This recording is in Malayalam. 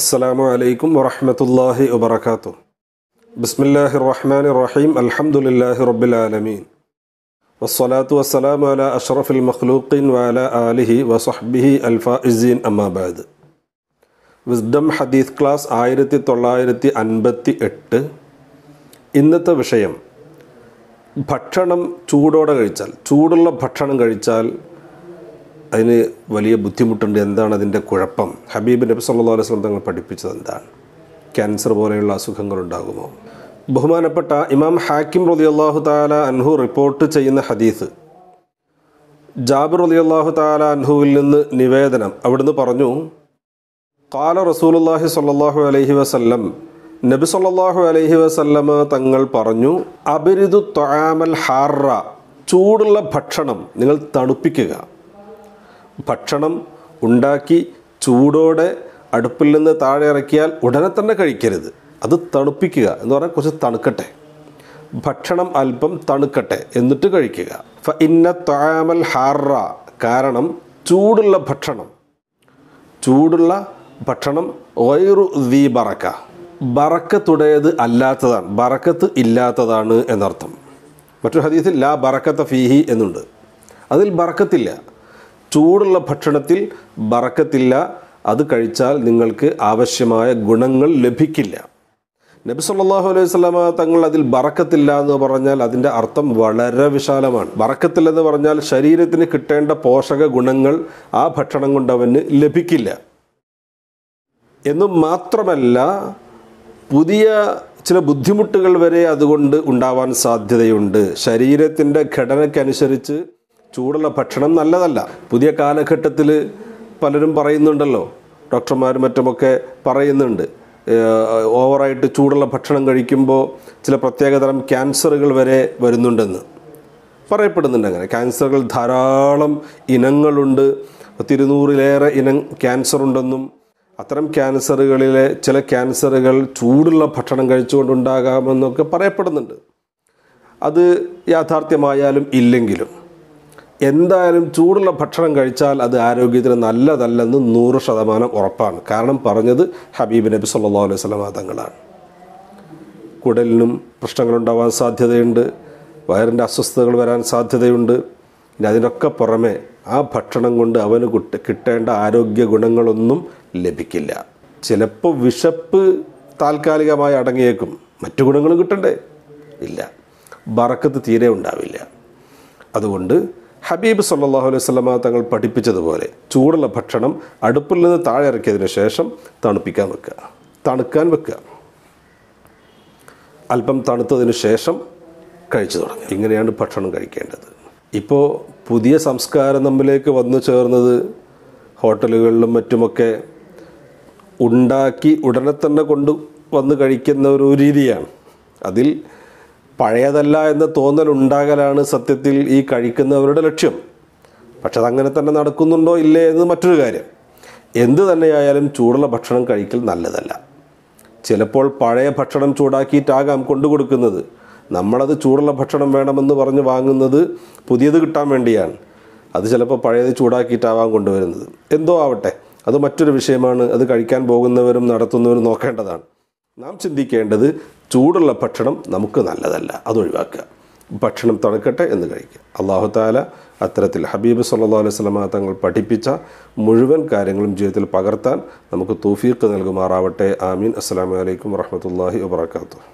അസ്സലാമു അലൈക്കും വറഹമത്തല്ലാഹി വബർക്കാത്തു ബിസ്മില്ലാഹി റഹ്മാൻ റഹീം അൽഹമുല്ലാഹി റബ്ബിലാലമീൻ വസ്സലാത്തു വസ്സലാം അല അഷ്റഫുൽ മഖ്ലൂഖീൻ വാല ആലിഹി വസഹ്ബിഹി അൽഫീൻ അമ്മാബാദ് വിസ്ഡം ഹദീസ് ക്ലാസ് ആയിരത്തി തൊള്ളായിരത്തി അൻപത്തി എട്ട് ഇന്നത്തെ വിഷയം ഭക്ഷണം ചൂടോടെ കഴിച്ചാൽ ചൂടുള്ള ഭക്ഷണം കഴിച്ചാൽ അതിന് വലിയ ബുദ്ധിമുട്ടുണ്ട് എന്താണ് അതിൻ്റെ കുഴപ്പം ഹബീബ് നബി സല്ലാ അലൈഹി സ്വലം തങ്ങൾ പഠിപ്പിച്ചത് എന്താണ് ക്യാൻസർ പോലെയുള്ള അസുഖങ്ങൾ ഉണ്ടാകുമോ ബഹുമാനപ്പെട്ട ഇമാം ഹാക്കിം റതി അള്ളാഹു താല അൻഹു റിപ്പോർട്ട് ചെയ്യുന്ന ഹദീസ് ജാബിർ റതി അള്ളാഹു താല അൻഹുവിൽ നിന്ന് നിവേദനം അവിടുന്ന് പറഞ്ഞു കാല റസൂലുള്ളാഹി സല്ലാഹു അലൈഹി വസല്ലം നബി സല്ലാഹു അലൈഹി വസല്ലം തങ്ങൾ പറഞ്ഞു അബിരിദു തൊയാമൽ ഹാറ ചൂടുള്ള ഭക്ഷണം നിങ്ങൾ തണുപ്പിക്കുക ഭക്ഷണം ഉണ്ടാക്കി ചൂടോടെ അടുപ്പിൽ നിന്ന് താഴെ ഇറക്കിയാൽ ഉടനെ തന്നെ കഴിക്കരുത് അത് തണുപ്പിക്കുക എന്ന് പറഞ്ഞാൽ കുറച്ച് തണുക്കട്ടെ ഭക്ഷണം അല്പം തണുക്കട്ടെ എന്നിട്ട് കഴിക്കുക ഇന്ന താമൽ ഹാറ കാരണം ചൂടുള്ള ഭക്ഷണം ചൂടുള്ള ഭക്ഷണം വൈറു ദീ ബറക്ക ബറക്കത്തുടേത് അല്ലാത്തതാണ് ബറക്കത്ത് ഇല്ലാത്തതാണ് എന്നർത്ഥം മറ്റൊരു ഹദീസിൽ ലാ ബറക്കത്ത ഫീഹി എന്നുണ്ട് അതിൽ ബറക്കത്തില്ല ചൂടുള്ള ഭക്ഷണത്തിൽ ബറക്കത്തില്ല അത് കഴിച്ചാൽ നിങ്ങൾക്ക് ആവശ്യമായ ഗുണങ്ങൾ ലഭിക്കില്ല നബി സല്ലാഹു അലൈഹി സ്വലാമ തങ്ങൾ അതിൽ ബറക്കത്തില്ല എന്ന് പറഞ്ഞാൽ അതിൻ്റെ അർത്ഥം വളരെ വിശാലമാണ് ബറക്കത്തില്ലെന്ന് പറഞ്ഞാൽ ശരീരത്തിന് കിട്ടേണ്ട പോഷക ഗുണങ്ങൾ ആ ഭക്ഷണം കൊണ്ട് അവന് ലഭിക്കില്ല എന്നും മാത്രമല്ല പുതിയ ചില ബുദ്ധിമുട്ടുകൾ വരെ അതുകൊണ്ട് ഉണ്ടാവാൻ സാധ്യതയുണ്ട് ശരീരത്തിൻ്റെ ഘടനയ്ക്കനുസരിച്ച് ചൂടുള്ള ഭക്ഷണം നല്ലതല്ല പുതിയ കാലഘട്ടത്തിൽ പലരും പറയുന്നുണ്ടല്ലോ ഡോക്ടർമാരും മറ്റുമൊക്കെ പറയുന്നുണ്ട് ഓവറായിട്ട് ചൂടുള്ള ഭക്ഷണം കഴിക്കുമ്പോൾ ചില പ്രത്യേകതരം ക്യാൻസറുകൾ വരെ വരുന്നുണ്ടെന്ന് പറയപ്പെടുന്നുണ്ട് അങ്ങനെ ക്യാൻസറുകൾ ധാരാളം ഇനങ്ങളുണ്ട് പത്തിരുന്നൂറിലേറെ ഇനം ക്യാൻസർ ഉണ്ടെന്നും അത്തരം ക്യാൻസറുകളിലെ ചില ക്യാൻസറുകൾ ചൂടുള്ള ഭക്ഷണം കഴിച്ചുകൊണ്ടുണ്ടാകാമെന്നൊക്കെ പറയപ്പെടുന്നുണ്ട് അത് യാഥാർത്ഥ്യമായാലും ഇല്ലെങ്കിലും എന്തായാലും ചൂടുള്ള ഭക്ഷണം കഴിച്ചാൽ അത് ആരോഗ്യത്തിന് നല്ലതല്ലെന്ന് നൂറ് ശതമാനം ഉറപ്പാണ് കാരണം പറഞ്ഞത് ഹബീബ് നബി സല്ലാ അലൈഹി സ്വലമ തങ്ങളാണ് കുടലിനും പ്രശ്നങ്ങളുണ്ടാവാൻ സാധ്യതയുണ്ട് വയറിൻ്റെ അസ്വസ്ഥതകൾ വരാൻ സാധ്യതയുണ്ട് പിന്നെ അതിനൊക്കെ പുറമെ ആ ഭക്ഷണം കൊണ്ട് അവന് കുട്ട കിട്ടേണ്ട ആരോഗ്യ ഗുണങ്ങളൊന്നും ലഭിക്കില്ല ചിലപ്പോൾ വിശപ്പ് താൽക്കാലികമായി അടങ്ങിയേക്കും മറ്റു ഗുണങ്ങളും കിട്ടണ്ടേ ഇല്ല ബറക്കത്ത് തീരെ ഉണ്ടാവില്ല അതുകൊണ്ട് ഹബീബ് സല്ലാഹു അലൈഹി സ്വലമ തങ്ങൾ പഠിപ്പിച്ചതുപോലെ ചൂടുള്ള ഭക്ഷണം അടുപ്പിൽ നിന്ന് താഴെ ഇറക്കിയതിന് ശേഷം തണുപ്പിക്കാൻ വെക്കുക തണുക്കാൻ വെക്കുക അല്പം തണുത്തതിന് ശേഷം കഴിച്ചു തുടങ്ങുക ഇങ്ങനെയാണ് ഭക്ഷണം കഴിക്കേണ്ടത് ഇപ്പോൾ പുതിയ സംസ്കാരം നമ്മിലേക്ക് വന്നു ചേർന്നത് ഹോട്ടലുകളിലും മറ്റുമൊക്കെ ഉണ്ടാക്കി ഉടനെ തന്നെ കൊണ്ട് വന്ന് കഴിക്കുന്ന ഒരു രീതിയാണ് അതിൽ പഴയതല്ല എന്ന് തോന്നൽ ഉണ്ടാകലാണ് സത്യത്തിൽ ഈ കഴിക്കുന്നവരുടെ ലക്ഷ്യം പക്ഷെ അതങ്ങനെ തന്നെ നടക്കുന്നുണ്ടോ ഇല്ലേ എന്ന് മറ്റൊരു കാര്യം എന്ത് തന്നെയായാലും ചൂടുള്ള ഭക്ഷണം കഴിക്കൽ നല്ലതല്ല ചിലപ്പോൾ പഴയ ഭക്ഷണം ചൂടാക്കിയിട്ടാകാം കൊണ്ടു കൊടുക്കുന്നത് നമ്മളത് ചൂടുള്ള ഭക്ഷണം വേണമെന്ന് പറഞ്ഞ് വാങ്ങുന്നത് പുതിയത് കിട്ടാൻ വേണ്ടിയാണ് അത് ചിലപ്പോൾ പഴയത് ചൂടാക്കിയിട്ടാവാം കൊണ്ടുവരുന്നത് എന്തോ ആവട്ടെ അത് മറ്റൊരു വിഷയമാണ് അത് കഴിക്കാൻ പോകുന്നവരും നടത്തുന്നവരും നോക്കേണ്ടതാണ് നാം ചിന്തിക്കേണ്ടത് ചൂടുള്ള ഭക്ഷണം നമുക്ക് നല്ലതല്ല അതൊഴിവാക്കുക ഭക്ഷണം തണുക്കട്ടെ എന്ന് കഴിക്കുക അള്ളാഹുത്താല അത്തരത്തിൽ ഹബീബ് സല്ലാ അലൈഹി സ്വലമ തങ്ങൾ പഠിപ്പിച്ച മുഴുവൻ കാര്യങ്ങളും ജീവിതത്തിൽ പകർത്താൻ നമുക്ക് തൂഫീക്ക് നൽകുമാറാവട്ടെ ആമീൻ അസ്സാം വലൈക്കും വർഹമത്തല്ലാഹി വാത്തു